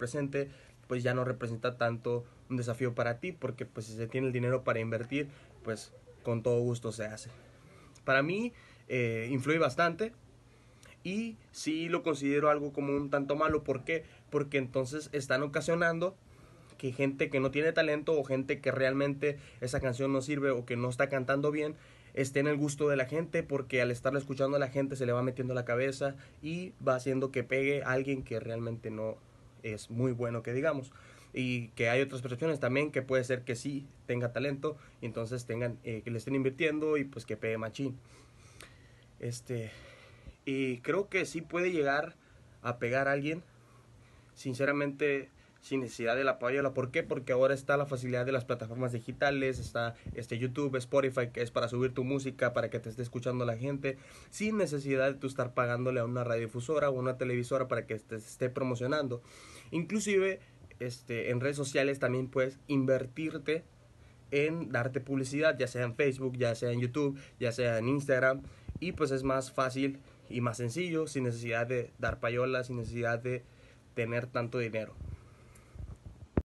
presente, pues ya no representa tanto un desafío para ti, porque pues si se tiene el dinero para invertir, pues con todo gusto se hace. Para mí, eh, influye bastante y sí lo considero algo como un tanto malo, ¿por qué? Porque entonces están ocasionando que gente que no tiene talento o gente que realmente esa canción no sirve o que no está cantando bien, esté en el gusto de la gente porque al estarlo escuchando a la gente se le va metiendo la cabeza y va haciendo que pegue a alguien que realmente no, es muy bueno que digamos. Y que hay otras personas también que puede ser que sí tenga talento entonces tengan, eh, que le estén invirtiendo y pues que pegue machín. Este, y creo que sí puede llegar a pegar a alguien. Sinceramente, sin necesidad de la payola ¿Por qué? Porque ahora está la facilidad de las plataformas digitales, está este YouTube, Spotify, que es para subir tu música, para que te esté escuchando la gente, sin necesidad de tú estar pagándole a una radiodifusora o una televisora para que te esté promocionando. Inclusive este, en redes sociales también puedes invertirte en darte publicidad, ya sea en Facebook, ya sea en YouTube, ya sea en Instagram, y pues es más fácil y más sencillo, sin necesidad de dar payola sin necesidad de tener tanto dinero.